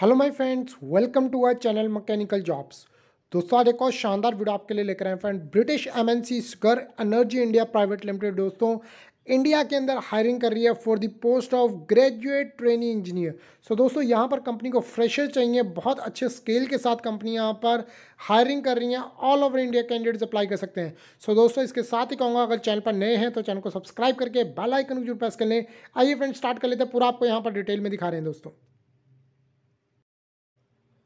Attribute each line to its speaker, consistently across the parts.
Speaker 1: Hello my friends welcome to our channel mechanical jobs दोस्तों आज एक और शानदार वीडियो आपके लिए लेकर आए friend British MNC Sgurr energy India private limited दोस्तों इंडिया के अंदर हायरिंग कर रही है for the post of graduate training engineer so दोस्तों यहाँ पर कंपनी को फ्रेशर चाहिए बहुत अच्छे स्केल के साथ कंपनी यहाँ पर हायरिंग कर रही है all over India candidates apply कर सकते हैं सो so, दोस्तों इसके साथ ही कहूँगा अगर चैनल पर नए हैं तो चैनल को सब्सक्राइब करके बेल आइकन जरूर प्रेस कर लें आइए फ्रेंड स्टार्ट कर लेते हैं पूरा आपको यहाँ पर डिटेल में दिखा रहे हैं दोस्तों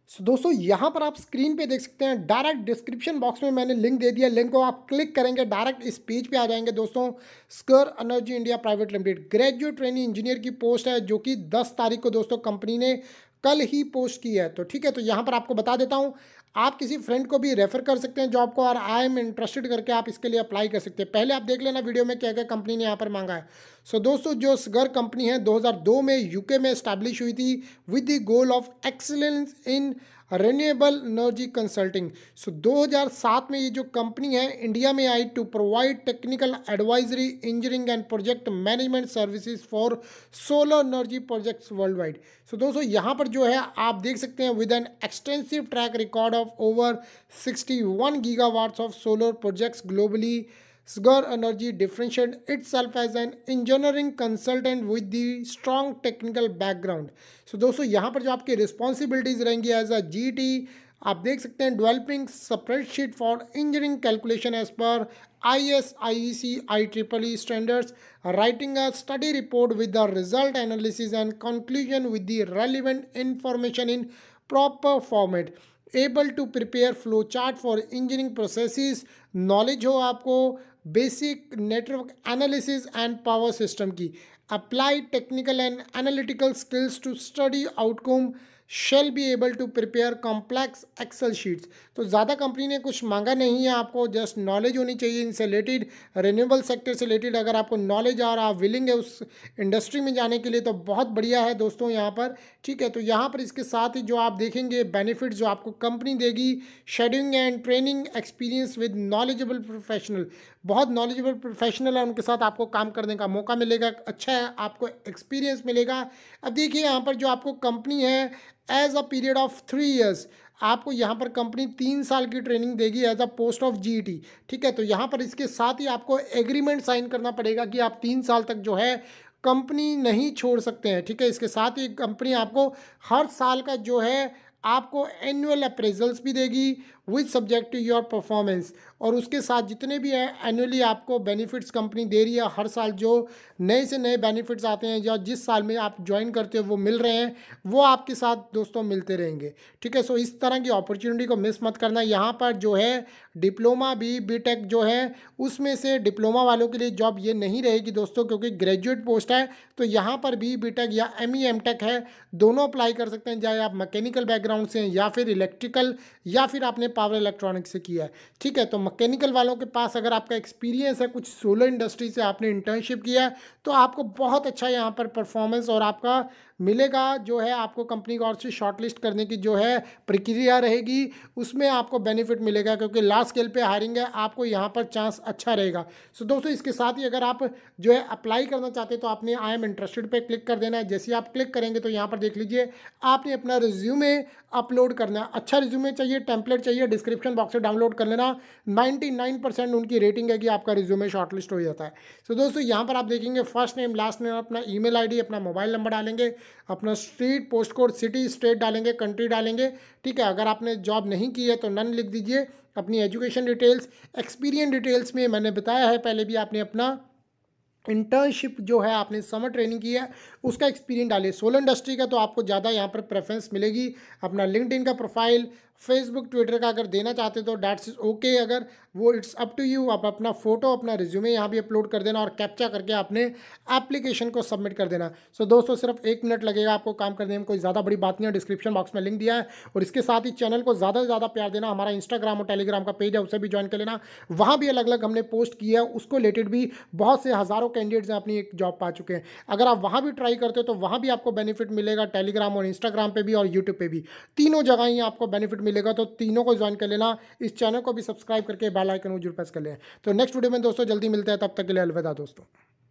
Speaker 1: सो so, दोस्तों यहाँ पर आप स्क्रीन पे देख सकते हैं डायरेक्ट डिस्क्रिप्शन बॉक्स में मैंने लिंक दे दिया लिंक को आप क्लिक करेंगे डायरेक्ट इस पेज पे आ जाएंगे दोस्तों Sgurr energy India private limited graduate training engineer की पोस्ट है जो कि 10 तारीख को दोस्तों कंपनी ने कल ही पोस्ट की है तो ठीक है तो यहाँ पर आपको बता देता हूँ आप किसी फ्रेंड को भी रेफर कर सकते हैं जॉब को और आई एम इंटरेस्टेड करके आप इसके लिए अप्लाई कर सकते हैं पहले आप देख लेना वीडियो में क्या क्या कंपनी ने यहाँ पर मांगा है सो so, दोस्तों जो सगर कंपनी है 2002 में यूके में स्टैब्लिश हुई थी with the goal of excellence in renewable energy consulting so 2007 में ये जो कंपनी है इंडिया में आई to provide technical advisory engineering and project management services for solar energy projects world wide so दोस्तों यहाँ पर जो है आप देख सकते हैं with an extensive track record of over 61 one of solar projects globally Sgar Energy differentiated itself as an engineering consultant with the strong technical background. So दोस्तों यहाँ पर जो आपकी responsibilities रहेंगी as a GT आप देख सकते हैं developing sheet for engineering calculation as per I S I C I triple E standards writing a study report with the result analysis and conclusion with the relevant information in proper format able to prepare flow chart for engineering processes knowledge हो आपको basic network analysis and power system की apply technical and analytical skills to study outcome shall be able to prepare complex excel sheets तो ज़्यादा company ने कुछ मांगा नहीं है आपको जस्ट नॉलेज होनी चाहिए इनसे रिलेटेड रिन्यूएबल सेक्टर से रिलेटेड अगर आपको नॉलेज और आप विलिंग है उस इंडस्ट्री में जाने के लिए तो बहुत बढ़िया है दोस्तों यहाँ पर ठीक है तो यहाँ पर इसके साथ ही जो आप देखेंगे बेनिफिट जो आपको कंपनी देगी shadowing and training experience with knowledgeable professional बहुत नॉलेजेबल प्रोफेशनल है उनके साथ आपको काम करने का मौका मिलेगा अच्छा है आपको एक्सपीरियंस मिलेगा अब देखिए यहाँ पर जो आपको कंपनी है as a period of three years आपको यहाँ पर कंपनी तीन साल की ट्रेनिंग देगी एज अ पोस्ट ऑफ जी ठीक है तो यहाँ पर इसके साथ ही आपको एग्रीमेंट साइन करना पड़ेगा कि आप तीन साल तक जो है कंपनी नहीं छोड़ सकते हैं ठीक है इसके साथ ही कंपनी आपको हर साल का जो है आपको एनुअल अप्रेजल्स भी देगी with subject to your performance और उसके साथ जितने भी हैं एनुअली आपको बेनिफिट्स कंपनी दे रही है हर साल जो नए से नए बेनिफिट्स आते हैं या जिस साल में आप ज्वाइन करते हो वो मिल रहे हैं वो आपके साथ दोस्तों मिलते रहेंगे ठीक है सो इस तरह की अपॉर्चुनिटी को मिस मत करना यहाँ पर जो है डिप्लोमा भी बी जो है उसमें से डिप्लोमा वालों के लिए जॉब ये नहीं रहेगी दोस्तों क्योंकि ग्रेजुएट पोस्ट है तो यहाँ पर भी बी या एम ई एम टेक है दोनों अप्लाई कर सकते हैं चाहे आप मैकेनिकल बैकग्राउंड बैकग्राउंड से हैं या फिर इलेक्ट्रिकल या फिर आपने पावर इलेक्ट्रॉनिक से किया है ठीक है तो मैकेनिकल वालों के पास अगर आपका एक्सपीरियंस है कुछ सोलर इंडस्ट्री से आपने इंटर्नशिप किया है तो आपको बहुत अच्छा यहाँ पर परफॉर्मेंस और आपका मिलेगा जो है आपको कंपनी को और से शॉर्टलिस्ट करने की जो है प्रक्रिया रहेगी उसमें आपको बेनिफिट मिलेगा क्योंकि लार्ज स्केल पे हायरिंग है आपको यहाँ पर चांस अच्छा रहेगा सो so, दोस्तों इसके साथ ही अगर आप जो है अप्लाई करना चाहते हैं तो आपने आई एम इंटरेस्टेड पर क्लिक कर देना है जैसे आप क्लिक करेंगे तो यहाँ पर देख लीजिए आपने अपना रिज्यूमे अपलोड करना है अच्छा रिज्यूमे चाहिए टेम्पलेट चाहिए डिस्क्रिप्शन बॉक्स से डाउनलोड कर लेना 99 परसेंट उनकी रेटिंग है कि आपका रिज्यूमे शॉर्टलिस्ट हो जाता है सो so, दोस्तों यहाँ पर आप देखेंगे फर्स्ट नेम लास्ट नेम अपना ई मेल अपना मोबाइल नंबर डालेंगे अपना street post code city state डालेंगे कंट्री डालेंगे ठीक है अगर आपने जॉब नहीं की है तो नन लिख दीजिए अपनी एजुकेशन डिटेल्स एक्सपीरियंस डिटेल्स में मैंने बताया है पहले भी आपने अपना इंटर्नशिप जो है आपने समर ट्रेनिंग की है उसका एक्सपीरियंस डालिए सोलर इंडस्ट्री का तो आपको ज़्यादा यहाँ पर प्रेफरेंस मिलेगी अपना लिंकड का प्रोफाइल फेसबुक ट्विटर का अगर देना चाहते तो डैट्स इज़ ओके अगर वो इट्स अप टू यू आप अपना फ़ोटो अपना रिज्यूमे यहाँ भी अपलोड कर देना और कैप्चा करके अपने एप्लीकेशन को सबमिट कर देना सो so, दोस्तों सिर्फ एक मिनट लगेगा आपको काम करने में कोई ज़्यादा बड़ी बात नहीं है डिस्क्रिप्शन बॉक्स में लिंक दिया है और इसके साथ ही चैनल को ज़्यादा से ज़्यादा प्यार देना हमारा इंस्टाग्राम और टेलीग्राम का पेज है उसे भी ज्वाइन कर लेना वहाँ भी अलग अलग हमने पोस्ट किया है उसको रिलेटेड भी बहुत से हज़ारों कैंडिडेट्स हैं अपनी एक जॉब पा चुके हैं अगर आप वहाँ भी ट्राई करते हो तो वहाँ भी आपको बेनिफिट मिलेगा टेलीग्राम और इंस्टाग्राम पर भी और यूट्यूब पर भी तीनों जगह ही आपको बेनिफिट मिलेगा तो तीनों को ज्वाइन कर लेना इस चैनल को भी सब्सक्राइब करके बेल आइकन जरूर प्रेस कर लें तो नेक्स्ट वीडियो में दोस्तों जल्दी मिलते हैं तब तक के लिए अलविदा दोस्तों